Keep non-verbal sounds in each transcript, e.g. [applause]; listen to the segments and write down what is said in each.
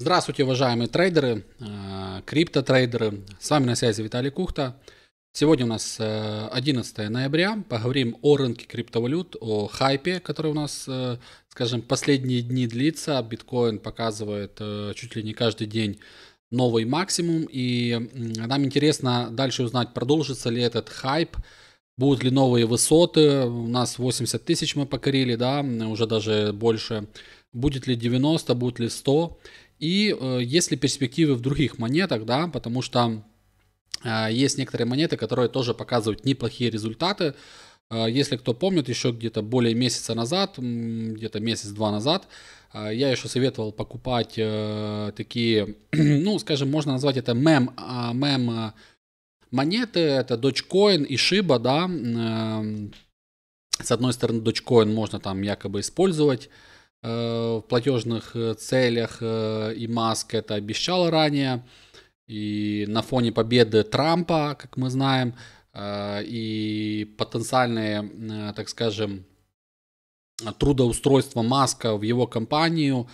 Здравствуйте, уважаемые трейдеры, э, криптотрейдеры. С вами на связи Виталий Кухта. Сегодня у нас 11 э, ноября. Поговорим о рынке криптовалют, о хайпе, который у нас, э, скажем, последние дни длится. Биткоин показывает чуть ли не каждый день новый максимум. И нам интересно дальше узнать, продолжится ли этот хайп, будут ли новые высоты. У нас 80 тысяч мы покорили, да, уже даже больше. Будет ли 90, будет ли 100. И э, есть ли перспективы в других монетах, да, потому что э, есть некоторые монеты, которые тоже показывают неплохие результаты. Э, если кто помнит, еще где-то более месяца назад, где-то месяц-два назад, э, я еще советовал покупать э, такие, [clears throat] ну, скажем, можно назвать это мем, а, э, мем монеты, это Dogecoin и Shiba, да, э, с одной стороны, Dogecoin можно там якобы использовать, Э, в платежных э, целях, э, и Маск это обещал ранее. И на фоне победы Трампа, как мы знаем, и потенциальное, так скажем, трудоустройство Маска в его компанию,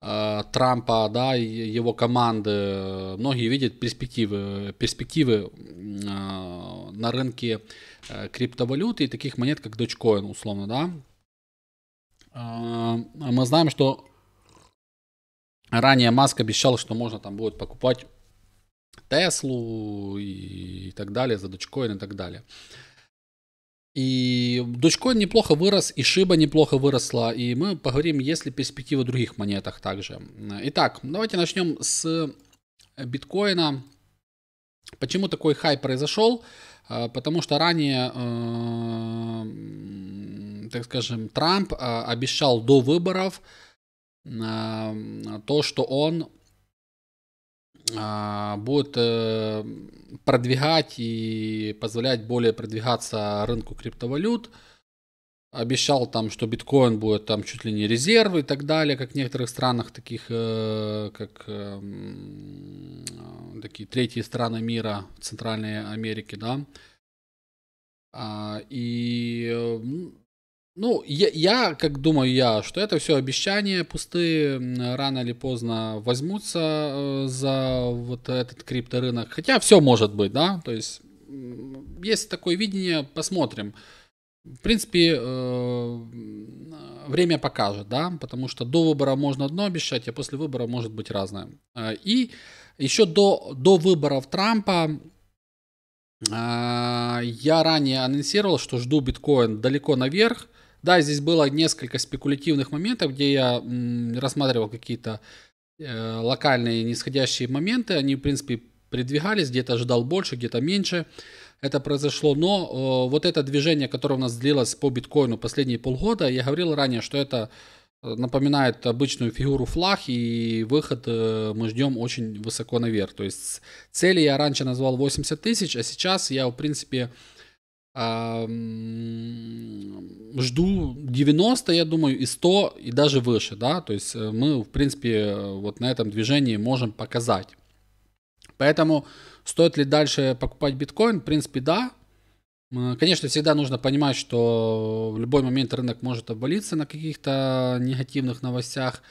Трампа, да, его команды, многие видят перспективы, перспективы на рынке криптовалюты и таких монет, как Dogecoin, условно, да, а, а мы знаем, что ранее Маск обещал, что можно там будет покупать Теслу и так далее, за Дочкоин и так далее. И Дочкоин неплохо вырос, и Шиба неплохо выросла, и мы поговорим, есть ли перспективы в других монетах также. Итак, давайте начнем с биткоина. Почему такой хай произошел? А, потому что ранее, э, так скажем, Трамп а, обещал до выборов а, то, что он будет э, продвигать и позволять более продвигаться рынку криптовалют – обещал там, что биткоин будет там чуть ли не резервы и так далее, как в некоторых странах, таких э, как эм, э, такие третьи страны мира, Центральной Америки, да. А, и э, ну, я, я, как думаю я, что это все обещания пустые, рано или поздно возьмутся э, за вот этот крипторынок. Хотя все может быть, да, то есть есть такое видение, посмотрим. В принципе, э, время покажет, да, потому что до выбора можно одно обещать, а после выбора может быть разное. Э, и еще до, до выборов Трампа э, я ранее анонсировал, что жду биткоин далеко наверх. Да, здесь было несколько спекулятивных моментов, где я рассматривал какие-то локальные нисходящие моменты. Они, в принципе, придвигались, где-то ждал больше, где-то меньше. Это произошло, но э, вот это движение, которое у нас длилось по биткоину последние полгода, я говорил ранее, что это э, напоминает обычную фигуру флаг, и выход э, мы ждем очень высоко наверх. То есть цели я раньше назвал 80 тысяч, а сейчас я, в принципе, жду 90, я думаю, и 100, и даже выше, да, то есть э, мы, в принципе, вот на этом движении можем показать. Поэтому стоит ли дальше покупать биткоин? В принципе, да. Конечно, всегда нужно понимать, что в любой момент рынок может обвалиться на каких-то негативных новостях.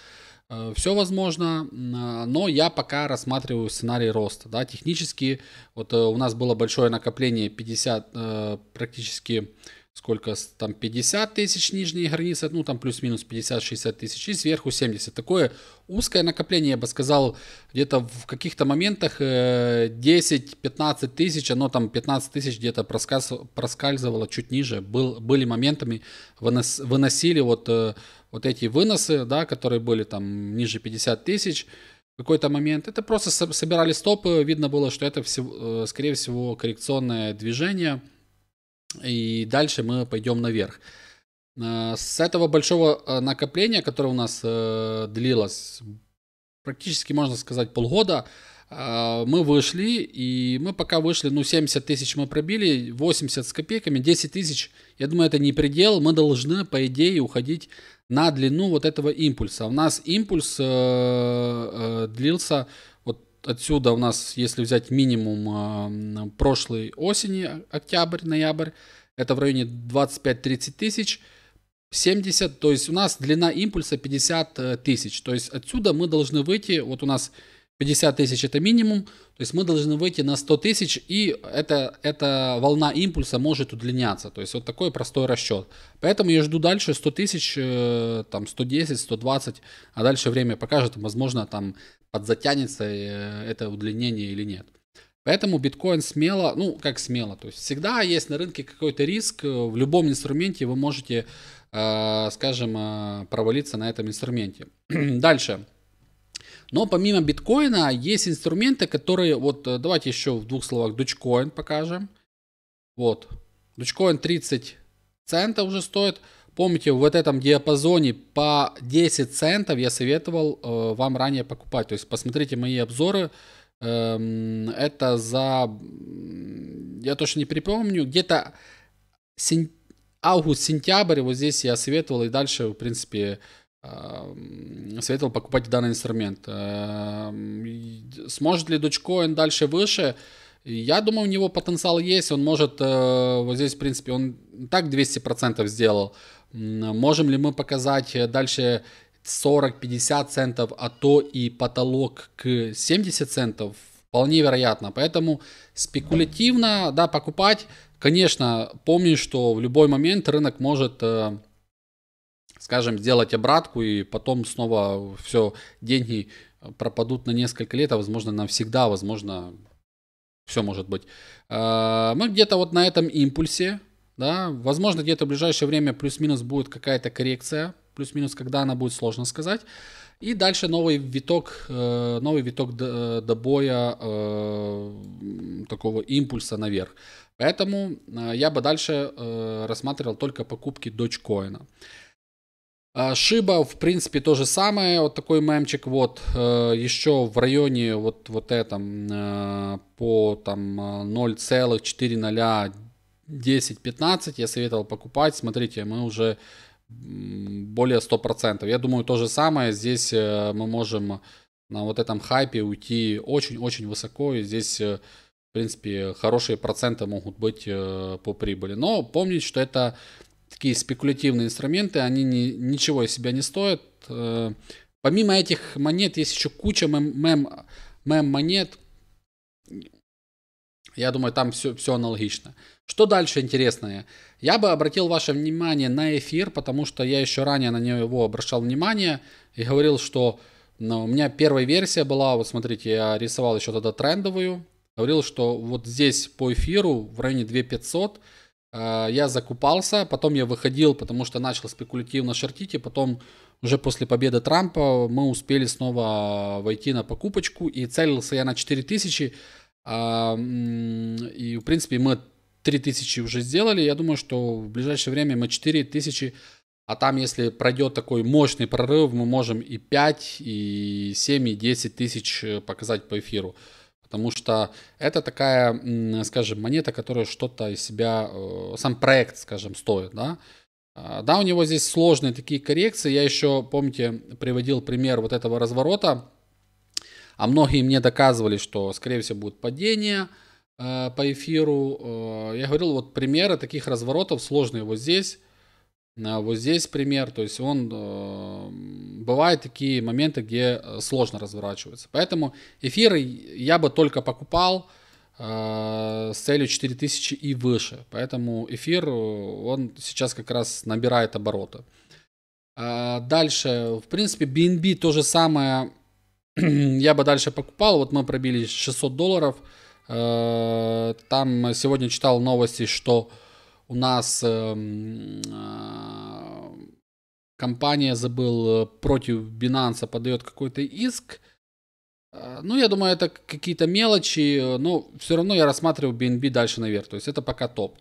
Э, Все возможно, но я пока рассматриваю сценарий роста. Да, технически, вот э, у нас было большое накопление 50, э, практически сколько там 50 тысяч нижние границы, ну там плюс-минус 50-60 тысяч и сверху 70. Такое узкое накопление, я бы сказал, где-то в каких-то моментах 10-15 э, тысяч, оно там 15 тысяч где-то проскальзывало чуть ниже. Был, были моментами, вынос, выносили вот, э, вот эти выносы, да, которые были там ниже 50 тысяч, какой-то момент. Это просто собирали стопы, видно было, что это, всего, э, скорее всего, коррекционное движение – и дальше мы пойдем наверх. Э, с этого большого э, накопления, которое у нас э, длилось практически, можно сказать, полгода, мы вышли, и мы пока вышли, ну, 70 тысяч мы пробили, 80 с копейками, 10 тысяч, я думаю, это не предел, мы должны, по идее, уходить на длину вот этого импульса. У нас импульс длился отсюда у нас, если взять минимум а, прошлой осени, октябрь, ноябрь, это в районе 25-30 тысяч, 70, то есть у нас длина импульса 50 э, тысяч, то есть отсюда мы должны выйти, вот у нас 50 тысяч это минимум, то есть мы должны выйти на 100 тысяч, и это, эта волна импульса может удлиняться, то есть вот такой простой расчет. Поэтому я жду дальше 100 тысяч, э, там 110, 120, а дальше время покажет, возможно, там подзатянется э, это удлинение или нет. Поэтому биткоин смело, ну как смело, то есть всегда есть на рынке какой-то риск, э, в любом инструменте вы можете, э, скажем, провалиться на этом инструменте. [clears throat] Дальше. Но помимо биткоина есть инструменты, которые, вот давайте еще в двух словах Dogecoin покажем. Вот, Dogecoin 30 центов уже стоит. Помните, в вот этом диапазоне по 10 центов я советовал э, вам ранее покупать. То есть посмотрите мои обзоры. Э, это за... Я точно не припомню. Где-то сентябрь август-сентябрь, вот здесь я советовал и дальше, в принципе, эм, советовал покупать данный инструмент. Эм, сможет ли Dogecoin дальше выше? Я думаю, у него потенциал есть, он может, э, вот здесь, в принципе, он так 200% сделал, Можем ли мы показать э, дальше 40-50 центов, а то и потолок к 70 центов? Вполне вероятно. Поэтому спекулятивно да, покупать. Конечно, помню, что в любой момент рынок может, э, скажем, сделать обратку и потом снова все, деньги э, пропадут на несколько лет, а возможно навсегда, возможно все может быть. Мы где-то вот на этом импульсе, да? Возможно, где-то в ближайшее время плюс-минус будет какая-то коррекция, плюс-минус, когда она будет, сложно сказать. И дальше новый виток, э, новый виток э, добоя э, такого импульса наверх. Поэтому я бы дальше рассматривал только покупки дочкоина. Шиба, в принципе, то же самое. Вот такой мемчик вот еще в районе вот, вот этом по там 0,4 10-15 я советовал покупать. Смотрите, мы уже более 100%. Я думаю, то же самое. Здесь э, мы можем на вот этом хайпе уйти очень-очень высоко. И здесь, э, в принципе, хорошие проценты могут быть э, по прибыли. Но помнить, что это такие спекулятивные инструменты, они не, ничего из себя не стоят. Помимо этих монет есть еще куча мем, мем, мем монет. Я думаю, там все, все аналогично. Что дальше интересное? Я бы обратил ваше внимание на эфир, потому что я еще ранее на него обращал внимание и говорил, что ну, у меня первая версия была, вот смотрите, я рисовал еще тогда трендовую, говорил, что вот здесь по эфиру в районе 2500 э, я закупался, потом я выходил, потому что начал спекулятивно шортить, и потом уже после победы Трампа мы успели снова войти на покупочку, и целился я на 4000, э, а, и в принципе мы 3000 уже сделали. Я думаю, что в ближайшее время мы 4000, а там, если пройдет такой мощный прорыв, мы можем и 5, и 7, и 10 тысяч э, показать по эфиру. Потому что это такая, скажем, монета, которая что-то из себя, э, сам проект, скажем, стоит, да. А, да, у него здесь сложные такие коррекции. Я еще, помните, приводил пример вот этого разворота. А многие мне доказывали, что, скорее всего, будет падение – Э, по эфиру. Э, я говорил, вот примеры таких разворотов сложные. Вот здесь, э, вот здесь пример. То есть он... Бывают такие моменты, где сложно разворачиваться Поэтому эфиры я бы только покупал с целью 4000 и выше. Поэтому эфир, он сейчас как раз набирает обороты. Дальше, в принципе, BNB то же самое. [clears throat] я бы дальше покупал. Вот мы пробили 600 долларов. Э, там сегодня читал новости, что у нас эм, э, компания, забыл, э, против Binance подает какой-то иск. Ну, я думаю, это какие-то мелочи, но все равно я рассматриваю BNB дальше наверх. То есть это пока топ.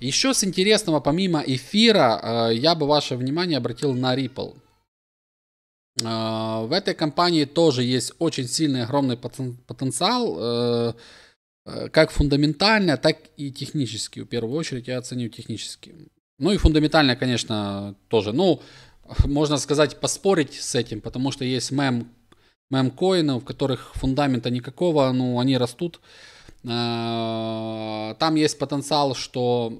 Еще с интересного, помимо эфира, я бы ваше внимание обратил на Ripple. В этой компании тоже есть очень сильный огромный потенциал. Э, как фундаментально, так и технически. В первую очередь я оценю технически. Ну и фундаментально, конечно, тоже. Ну, можно сказать, поспорить с этим, потому что есть мем, мем коины, в которых фундамента никакого, ну, они растут. Э, там есть потенциал, что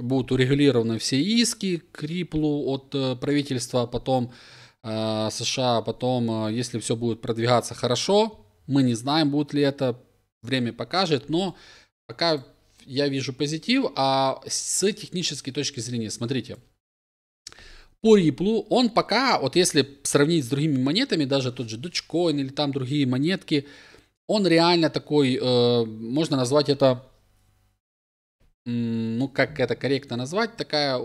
будут урегулированы все иски к Риплу от э, правительства, потом США, потом, если все будет продвигаться хорошо, мы не знаем, будет ли это время покажет, но пока я вижу позитив, а с технической точки зрения, смотрите, по Ripple он пока, вот если сравнить с другими монетами, даже тот же Dogecoin или там другие монетки, он реально такой, э, можно назвать это, ну как это корректно назвать, такая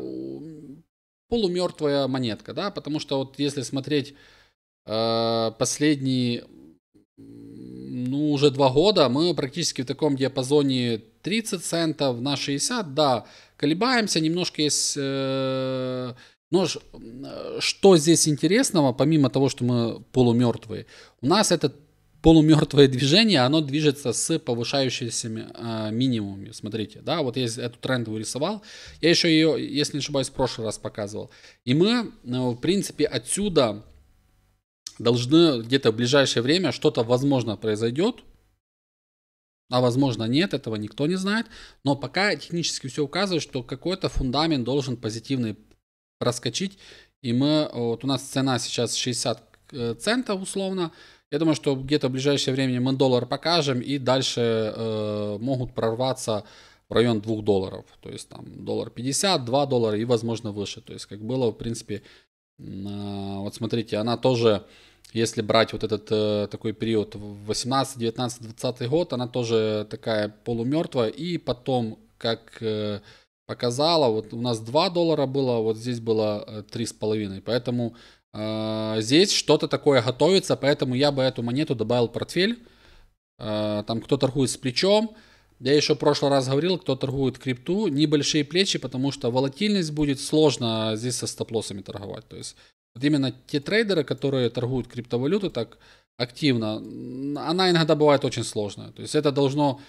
полумертвая монетка, да, потому что вот если смотреть э, последние уже два года мы практически в таком диапазоне 30 центов на 60, да, колебаемся, немножко есть... Э, но ну, э, что здесь интересного, помимо того, что мы полумертвые, у нас это полумертвое движение, оно движется с повышающимися э, минимумами. Смотрите, да, вот я эту тренд вырисовал Я еще ее, если не ошибаюсь, в прошлый раз показывал. И мы, э, в принципе, отсюда должны где-то в ближайшее время что-то возможно произойдет, а возможно нет, этого никто не знает. Но пока технически все указывает, что какой-то фундамент должен позитивный проскочить. И мы, вот у нас цена сейчас 60 э, центов условно. Я думаю, что где-то в ближайшее время мы доллар покажем и дальше э, могут прорваться в район 2 долларов. То есть там доллар 50, 2 доллара и возможно выше. То есть как было в принципе, э, вот смотрите, она тоже если брать вот этот э, такой период 18, 19, 20 год, она тоже такая полумертвая. И потом, как э, показала, вот у нас 2 доллара было, вот здесь было 3,5. Э, поэтому э, здесь что-то такое готовится, поэтому я бы эту монету добавил в портфель. Э, там кто торгует с плечом, я еще в прошлый раз говорил, кто торгует крипту, небольшие плечи, потому что волатильность будет сложно здесь со стоп-лоссами торговать. То есть вот именно те трейдеры, которые торгуют криптовалюты так активно, она иногда бывает очень сложная. То есть это должно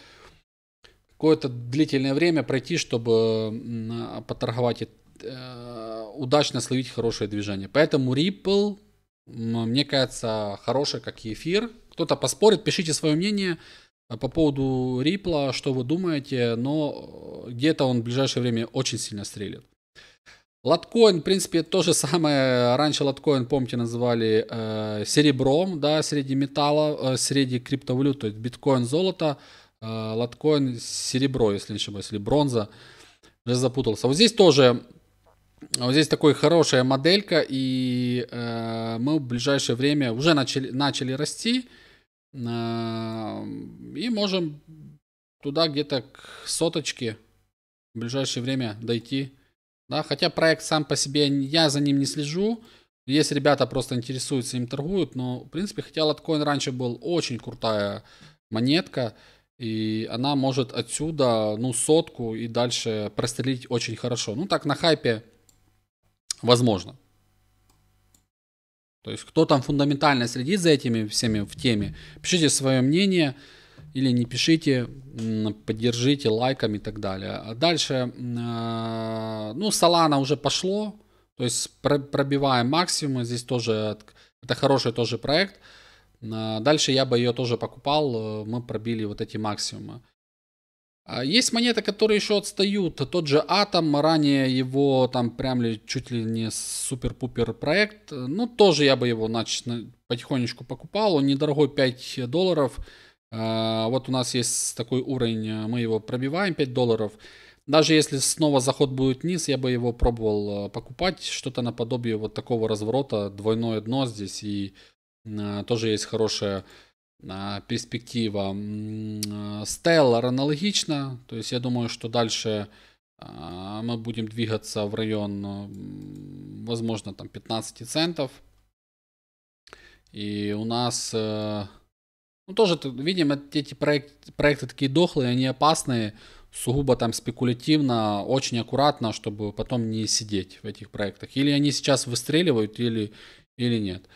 какое-то длительное время пройти, чтобы поторговать и э, удачно словить хорошее движение. Поэтому Ripple, мне кажется, хороший, как и эфир. Кто-то поспорит, пишите свое мнение э, по поводу Ripple, что вы думаете, но где-то он в ближайшее время очень сильно стрелит. Латкоин, в принципе, то же самое. Раньше латкоин, помните, называли э, серебром, да, среди металла, э, среди криптовалют, то есть биткоин, золото, э, латкоин, серебро, если не ошибаюсь, или бронза. Уже запутался. Вот здесь тоже, вот здесь такая хорошая моделька, и э, мы в ближайшее время уже начали, начали расти, э, и можем туда где-то к соточке в ближайшее время дойти да, хотя проект сам по себе, я за ним не слежу. Есть ребята просто интересуются, им торгуют. Но, в принципе, хотя лоткоин раньше был очень крутая монетка. И она может отсюда, ну, сотку и дальше прострелить очень хорошо. Ну, так на хайпе возможно. То есть, кто там фундаментально следит за этими всеми в теме, пишите свое мнение или не пишите, поддержите лайком и так далее. А дальше, э, ну, Solana уже пошло, то есть пробиваем максимум, здесь тоже, это хороший тоже проект. А дальше я бы ее тоже покупал, э, мы пробили вот эти максимумы. А есть монеты, которые еще отстают. Тот же Атом, ранее его там прям ли чуть ли не супер-пупер проект. Ну, тоже я бы его значит, потихонечку покупал. Он недорогой 5 долларов. А, вот у нас есть такой уровень, э, мы его пробиваем 5 долларов. Даже если снова заход будет вниз, я бы его пробовал э, покупать. Что-то наподобие вот такого разворота, двойное дно здесь. И э, тоже есть хорошая а, перспектива. Stellar аналогично. То есть я думаю, что дальше а, мы будем двигаться в район, возможно, там 15 центов. И у нас ну, тоже, видимо, эти проекты, проекты такие дохлые, они опасные, сугубо там спекулятивно, очень аккуратно, чтобы потом не сидеть в этих проектах. Или они сейчас выстреливают, или, или нет.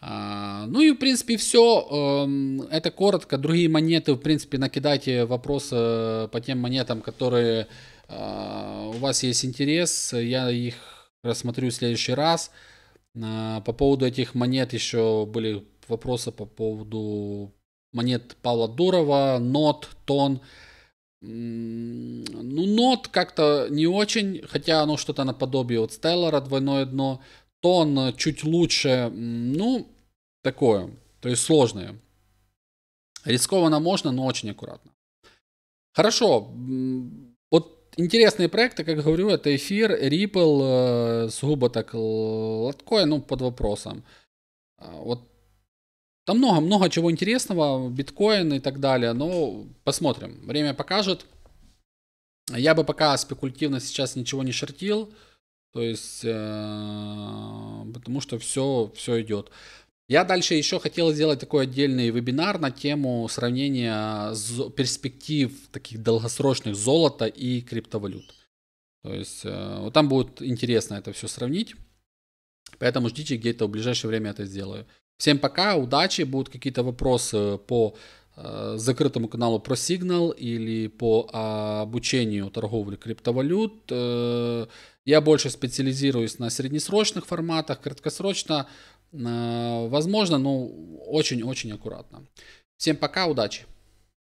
А, ну и, в принципе, все. Эм, это коротко. Другие монеты, в принципе, накидайте вопросы по тем монетам, которые а, у вас есть интерес. Я их рассмотрю в следующий раз. А, по поводу этих монет еще были вопроса по поводу монет Павла Дурова, нот, тон. Ну, нот как-то не очень, хотя оно что-то наподобие вот Стеллара, двойное дно. Тон чуть лучше, ну, такое, то есть сложное. Рискованно можно, но очень аккуратно. Хорошо, вот интересные проекты, как говорю, это эфир, Ripple, э, сугубо так лоткоин, ну, под вопросом. А, вот там много-много чего интересного, биткоин и так далее, но посмотрим, время покажет. Я бы пока спекулятивно сейчас ничего не шортил, то есть, э, потому что все, все идет. Я дальше еще хотел сделать такой отдельный вебинар на тему сравнения перспектив таких долгосрочных золота и криптовалют. То есть, э, вот там будет интересно это все сравнить, поэтому ждите, где-то в ближайшее время это сделаю. Всем пока, удачи. Будут какие-то вопросы по э, закрытому каналу про сигнал или по а, обучению торговли криптовалют. Э, я больше специализируюсь на среднесрочных форматах, краткосрочно, э, возможно, но очень-очень аккуратно. Всем пока, удачи!